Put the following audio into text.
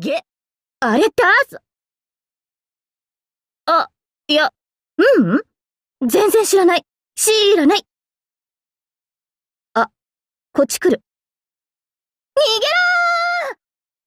げ、あれだぞ。あ、いや、ううん、全然知らない。知らない。あ、こっち来る。